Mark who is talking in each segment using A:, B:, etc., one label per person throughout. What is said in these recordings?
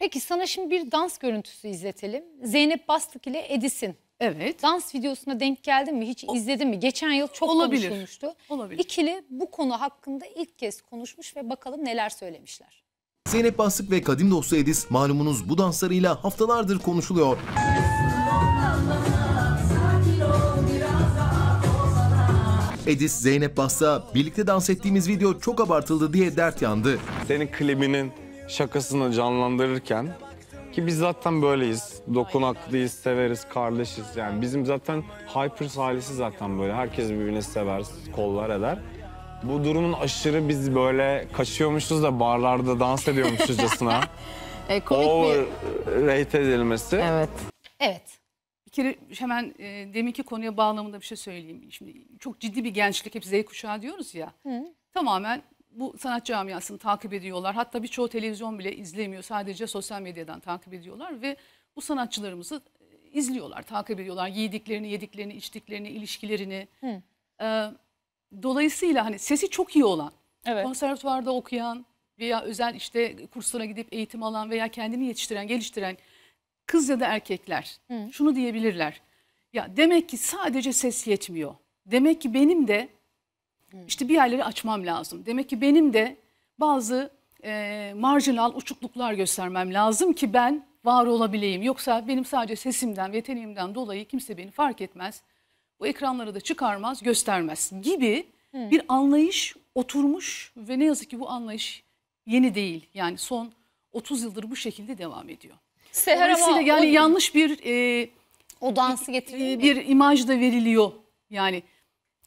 A: Peki sana şimdi bir dans görüntüsü izletelim. Zeynep Bastık ile Edis'in Evet. Dans videosuna denk geldin mi? Hiç izledin mi? Geçen yıl çok Olabilir. konuşulmuştu. Olabilir. İkili bu konu hakkında ilk kez konuşmuş ve bakalım neler söylemişler.
B: Zeynep Bastık ve kadim dostu Edis malumunuz bu danslarıyla haftalardır konuşuluyor. Edis Zeynep Bastık'a birlikte
A: dans ettiğimiz video çok abartıldı diye dert yandı. Senin klibinin şakasını
C: canlandırırken ki biz zaten böyleyiz. Dokunaklıyız, severiz, kardeşiz. Yani bizim zaten Hypers ailesi zaten böyle. Herkes birbirini sever, kollar eder. Bu durumun aşırı biz böyle kaçıyormuşuz da barlarda dans ediyormuşuzcasına.
B: e, komik
C: Overrate edilmesi. Evet.
B: Evet. Bir kere hemen e, deminki konuya bağlamında bir şey söyleyeyim. Şimdi çok ciddi bir gençlik, hep Z kuşağı diyoruz ya. Hı. Tamamen bu sanat camiasını takip ediyorlar. Hatta birçoğu televizyon bile izlemiyor. Sadece sosyal medyadan takip ediyorlar ve bu sanatçılarımızı e, izliyorlar, takip ediyorlar. yediklerini yediklerini, içtiklerini, ilişkilerini. Hı. E, dolayısıyla hani sesi çok iyi olan, evet. konservatuvarda okuyan veya özel işte kurslara gidip eğitim alan veya kendini yetiştiren, geliştiren kız ya da erkekler Hı. şunu diyebilirler. Ya demek ki sadece ses yetmiyor. Demek ki benim de işte bir yerleri açmam lazım. Demek ki benim de bazı e, marjinal uçukluklar göstermem lazım ki ben var olabileyim. Yoksa benim sadece sesimden ve yeteneğimden dolayı kimse beni fark etmez. Bu ekranlara da çıkarmaz, göstermez gibi hmm. bir anlayış oturmuş ve ne yazık ki bu anlayış yeni değil. Yani son 30 yıldır bu şekilde devam ediyor.
A: Seher Dolayısıyla yani o, yanlış
B: bir e, o dansı getiriyor. Bir, e, bir imaj da veriliyor. Yani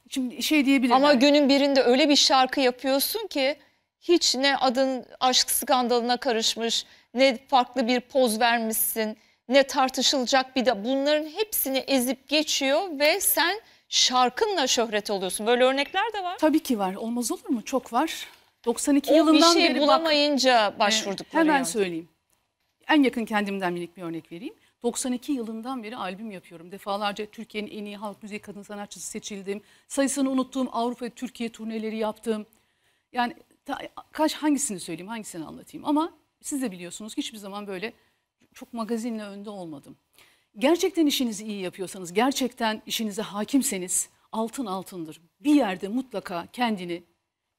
B: Şimdi şey diyebilirler. Ama günün birinde öyle bir
C: şarkı yapıyorsun ki hiç ne adın aşk skandalına karışmış, ne farklı bir poz vermişsin, ne tartışılacak bir de bunların hepsini ezip geçiyor ve sen şarkınla şöhret oluyorsun. Böyle örnekler de var. Tabii ki var. Olmaz
B: olur mu? Çok var. 92 o yılından şey beri bir şey bulamayınca bak, ee, başvurdukları. Hemen yani. söyleyeyim. En yakın kendimden minik bir örnek vereyim. 92 yılından beri albüm yapıyorum. Defalarca Türkiye'nin en iyi halk müziği kadın sanatçısı seçildim. Sayısını unuttuğum Avrupa ve Türkiye turneleri yaptım. Yani ta, kaç hangisini söyleyeyim, hangisini anlatayım ama siz de biliyorsunuz ki hiçbir zaman böyle çok magazinle önde olmadım. Gerçekten işinizi iyi yapıyorsanız, gerçekten işinize hakimseniz altın altındır. Bir yerde mutlaka kendini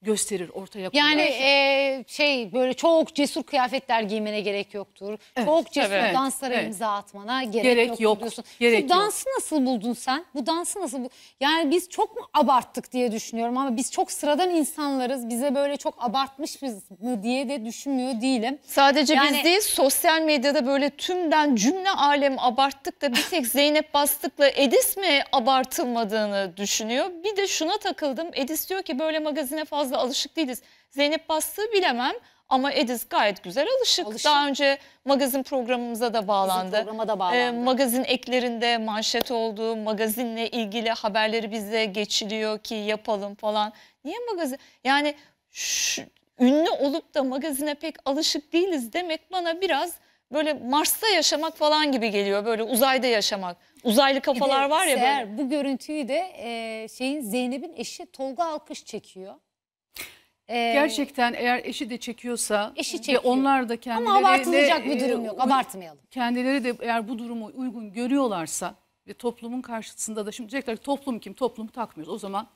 B: gösterir, ortaya koyar. Yani
A: e, şey böyle çok cesur kıyafetler giymene gerek yoktur. Evet, çok cesur evet, danslara evet. imza atmana gerek, gerek yok, diyorsun. Gerek Şu dansı yok. nasıl buldun sen? Bu dansı nasıl bu? Yani biz çok mu abarttık diye düşünüyorum ama biz çok sıradan insanlarız. Bize böyle çok abartmış mı diye de düşünmüyor değilim. Sadece yani, biz değil
C: sosyal medyada böyle tümden cümle alem abarttık da bir tek Zeynep Bastık'la Edis mi abartılmadığını düşünüyor. Bir de şuna takıldım. Edis diyor ki böyle magazine fazla fazla alışık değiliz. Zeynep Bastığı bilemem ama Ediz gayet güzel alışık. alışık. Daha önce magazin programımıza da bağlandı. Bizim programa da bağlandı. Ee, magazin eklerinde manşet oldu. Magazinle ilgili haberleri bize geçiliyor ki yapalım falan. Niye magazin? Yani şu, ünlü olup da magazine pek alışık değiliz demek bana biraz böyle Mars'ta yaşamak falan gibi geliyor. Böyle uzayda yaşamak. Uzaylı kafalar
A: var ya Seher, böyle. Bu görüntüyü de e, şeyin Zeynep'in eşi Tolga Alkış çekiyor.
B: Ee, Gerçekten eğer eşi de çekiyorsa Eşi ve onlar da kendileri Ama abartılacak de, bir e, durum yok. Abartmayalım. Kendileri de eğer bu durumu uygun görüyorlarsa ve toplumun karşısında da şimdi diyecekler ki, toplum kim? Toplumu takmıyoruz. O zaman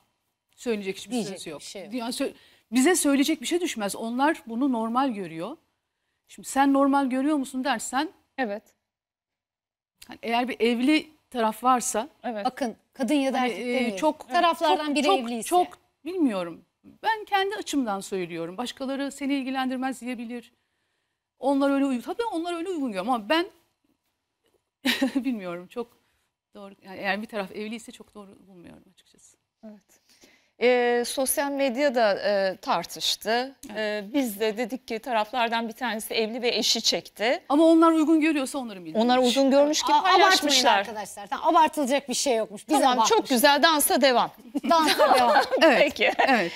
B: söyleyecek hiçbir Diyecek sözü bir şey yok. Yani bize söyleyecek bir şey düşmez. Onlar bunu normal görüyor. Şimdi sen normal görüyor musun dersen Evet. hani eğer bir evli taraf varsa Evet. Bakın kadın ya da hani, erkek e, çok taraflardan çok, biri çok, evliyse. Çok bilmiyorum ben kendi açımdan söylüyorum. Başkaları seni ilgilendirmez diyebilir. Onlar öyle uygun. Tabii onlar öyle uygun ama ben bilmiyorum çok doğru. Yani eğer bir taraf evliyse çok doğru bulmuyorum açıkçası. Evet.
C: E, sosyal medyada e, tartıştı. Evet. E, biz de dedik ki taraflardan bir tanesi evli ve eşi çekti. Ama onlar uygun görüyorsa onların bildiği. Onlar uygun görmüş ki A- paylaşmışlar. arkadaşlar. Tamam, abartılacak bir şey yokmuş. Biz Tamam abartmışız. çok güzel dansa devam. Dansa devam. Evet. Peki.
A: Evet.